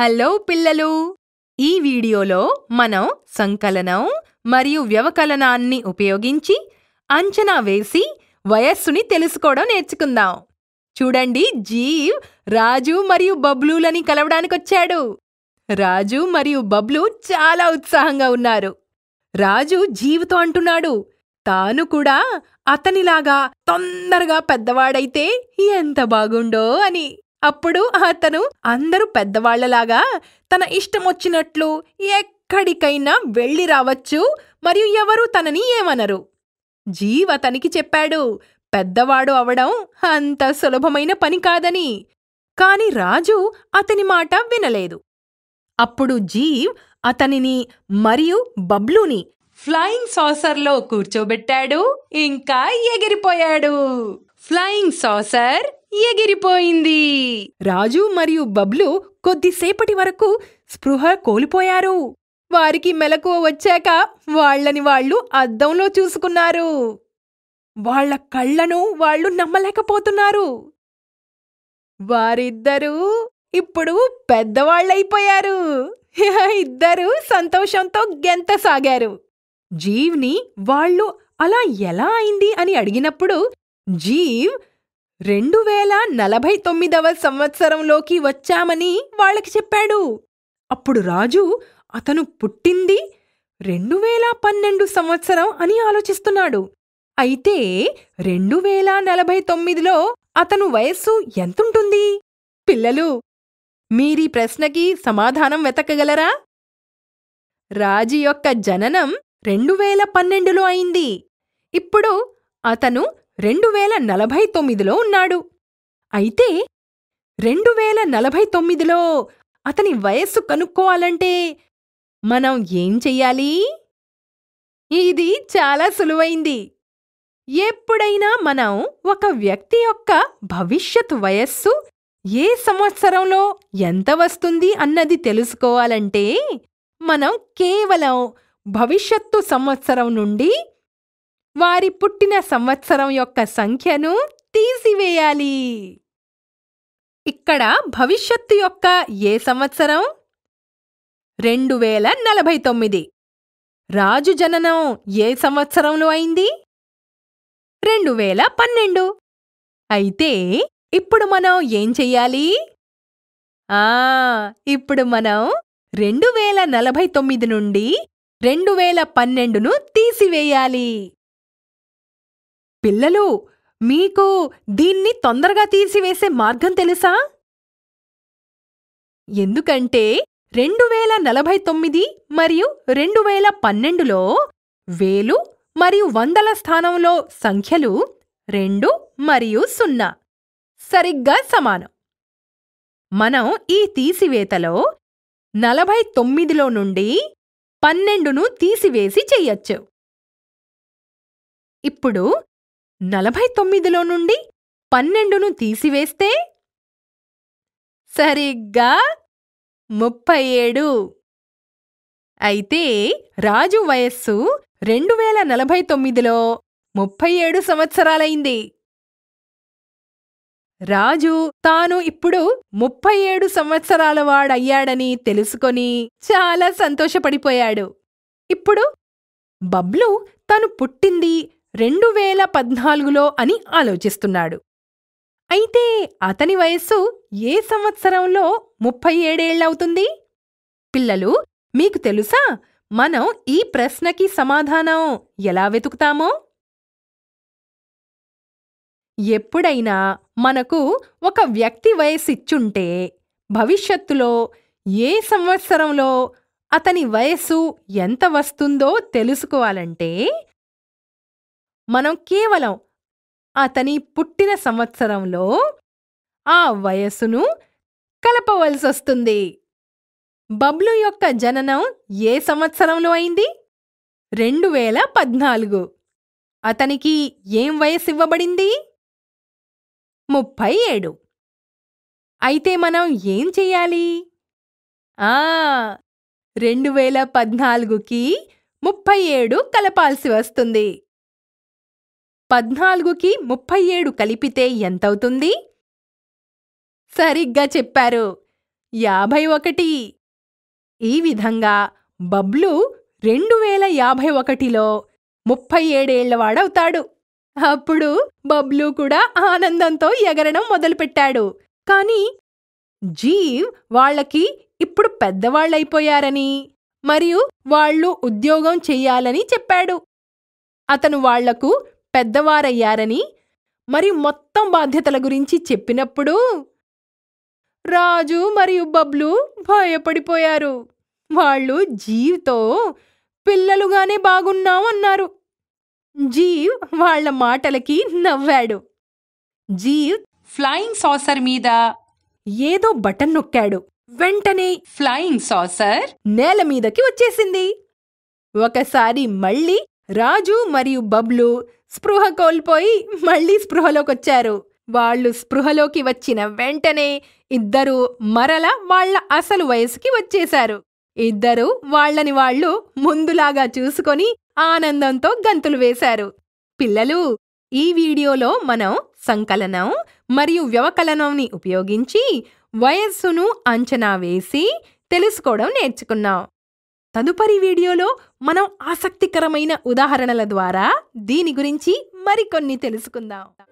hello పిల్లలు ఈ వీడియోలో మనం సంకలనం మరియు వ్యవకలనాన్ని ఉపయోగించి అంచనా వేసి వయస్సుని తెలుసుకోవడం నేర్చుకుందాం చూడండి జీవ్ రాజు మరియు బబ్లూలని కలవడానికొచ్చాడు రాజు మరియు బబ్లు చాలా ఉత్సాహంగా ఉన్నారు రాజు జీవ్తో అంటున్నాడు తాను కూడా అతనిలాగా తొందరగా పెద్దవాడైతే ఎంత బాగుండో అని అప్పుడు అతను అందరూ పెద్దవాళ్లలాగా తన ఇష్టమొచ్చినట్లు ఎక్కడికైనా వెళ్ళి రావచ్చు మరియు ఎవరూ తనని ఏమనరు జీవ్ అతనికి చెప్పాడు పెద్దవాడు అవడం అంత సులభమైన పని కాదని కాని రాజు అతని మాట వినలేదు అప్పుడు జీవ్ అతనిని మరియు బబ్లూని ఫ్లయింగ్ సాసర్లో కూర్చోబెట్టాడు ఇంకా ఎగిరిపోయాడు ఫ్లయింగ్ సాసర్ ఎగిరిపోయింది రాజు మరియు బబ్లు కొద్దిసేపటి వరకు స్పృహ కోల్పోయారు వారికి మెలకువ వచ్చాక వాళ్లని వాళ్ళు అద్దంలో చూసుకున్నారు వాళ్ల కళ్లను వాళ్ళు నమ్మలేకపోతున్నారు వారిద్దరూ ఇప్పుడు పెద్దవాళ్లైపోయారు ఇద్దరూ సంతోషంతో గెంతసాగారు జీవ్ని వాళ్ళు అలా ఎలా అయింది అని అడిగినప్పుడు జీవ్ రెండు వేల నలభై తొమ్మిదవ సంవత్సరంలోకి వచ్చామని వాళ్ళకి చెప్పాడు అప్పుడు రాజు అతను పుట్టింది రెండు వేల పన్నెండు సంవత్సరం అని ఆలోచిస్తున్నాడు అయితే రెండు వేల నలభై తొమ్మిదిలో అతను వయస్సు ఎంతుంటుంది పిల్లలు మీరీ ప్రశ్నకి సమాధానం వెతకగలరా రాజు యొక్క జననం రెండు వేల పన్నెండులో అయింది ఇప్పుడు అతను రెండు వేల నలభై తొమ్మిదిలో ఉన్నాడు అయితే రెండు వేల నలభై తొమ్మిదిలో అతని వయస్సు కనుక్కోవాలంటే మనం ఏం చెయ్యాలి ఇది చాలా సులువైంది ఎప్పుడైనా మనం ఒక వ్యక్తి యొక్క భవిష్యత్ వయస్సు ఏ సంవత్సరంలో ఎంత వస్తుంది అన్నది తెలుసుకోవాలంటే మనం కేవలం భవిష్యత్తు సంవత్సరం నుండి వారి పుట్టిన సంవత్సరం యొక్క సంఖ్యను తీసివేయాలి ఇక్కడ భవిష్యత్తు యొక్క ఏ సంవత్సరం రెండు వేల నలభై తొమ్మిది రాజు జననం ఏ సంవత్సరంలో అయింది రెండు వేల పన్నెండు అయితే ఇప్పుడు మనం ఏం చెయ్యాలి ఆ ఇప్పుడు మనం రెండు వేల నలభై తొమ్మిది నుండి రెండు వేల పన్నెండును తీసివేయాలి పిల్లలు మీకు దీన్ని తొందరగా తీసివేసే మార్గం తెలుసా ఎందుకంటే రెండు వేల నలభై తొమ్మిది మరియు రెండు వేల పన్నెండులో వేలు మరియు వందల స్థానంలో సంఖ్యలు రెండు మరియు సున్నా సరిగ్గా సమానం మనం ఈ తీసివేతలో నలభై తొమ్మిదిలో నుండి పన్నెండును తీసివేసి చెయ్యొచ్చు ఇప్పుడు నలభై తొమ్మిదిలో నుండి పన్నెండును తీసివేస్తే సరిగ్గా ముప్పై ఏడు అయితే రాజు వయస్సు రెండు వేల నలభై తొమ్మిదిలో ముప్పై ఏడు సంవత్సరాలైంది రాజు తాను ఇప్పుడు ముప్పై ఏడు సంవత్సరాల వాడయ్యాడని తెలుసుకొని చాలా సంతోషపడిపోయాడు ఇప్పుడు బబ్లు తను పుట్టింది రెండు వేల పద్నాలుగులో అని ఆలోచిస్తున్నాడు అయితే అతని వయస్సు ఏ సంవత్సరంలో ముప్పై ఏడేళ్లవుతుంది పిల్లలు మీకు తెలుసా మనం ఈ ప్రశ్నకి సమాధానం ఎలా వెతుకుతామో ఎప్పుడైనా మనకు ఒక వ్యక్తి వయసిచ్చుంటే భవిష్యత్తులో ఏ సంవత్సరంలో అతని వయస్సు ఎంత వస్తుందో తెలుసుకోవాలంటే మనం కేవలం అతని పుట్టిన సంవత్సరంలో ఆ వయస్సును కలపవలసొస్తుంది బబ్లు యొక్క జననం ఏ సంవత్సరంలో అయింది రెండు వేల పద్నాలుగు అతనికి ఏం వయస్సు ఇవ్వబడింది ముప్పై ఏడు అయితే మనం ఏం చెయ్యాలి ఆ రెండు వేల పద్నాలుగుకి ముప్పై ఏడు కలపాల్సి వస్తుంది పద్నాలుగుకి ముప్పై ఏడు కలిపితే ఎంతవుతుంది సరిగ్గా చెప్పారు యాభై ఒకటి ఈ విధంగా బబ్లు రెండు వేల యాభై ఒకటిలో ముప్పై ఏడేళ్లవాడవుతాడు అప్పుడు బబ్లు కూడా ఆనందంతో ఎగరడం మొదలుపెట్టాడు కానీ జీవ్ వాళ్ళకి ఇప్పుడు పెద్దవాళ్లైపోయారని మరియు వాళ్ళు ఉద్యోగం చెయ్యాలని చెప్పాడు అతను వాళ్లకు పెద్దవారయ్యారని మరి మొత్తం బాధ్యతల గురించి చెప్పినప్పుడు రాజు మరియు బబ్లు భయపడిపోయారు వాళ్ళు జీవ్తో పిల్లలుగానే బాగున్నాం అన్నారు జీవ్ వాళ్ల మాటలకి నవ్వాడు జీవ్ ఫ్లయింగ్ సాసర్ మీద ఏదో బటన్ నొక్కాడు వెంటనే ఫ్లయింగ్ సాసర్ నేల మీదకి వచ్చేసింది ఒకసారి మళ్ళీ రాజు మరియు బబ్లు స్పృహ కోల్పోయి మళ్ళీ స్పృహలోకి వచ్చారు వాళ్ళు స్పృహలోకి వచ్చిన వెంటనే ఇద్దరూ మరల వాళ్ల అసలు వయసుకి వచ్చేశారు ఇద్దరూ వాళ్లని వాళ్ళు ముందులాగా చూసుకొని ఆనందంతో గంతులు వేశారు పిల్లలు ఈ వీడియోలో మనం సంకలనం మరియు వ్యవకలనంని ఉపయోగించి వయస్సును అంచనా వేసి తెలుసుకోవడం నేర్చుకున్నాం తదుపరి వీడియోలో మనం ఆసక్తికరమైన ఉదాహరణల ద్వారా దీని గురించి మరికొన్ని తెలుసుకుందాం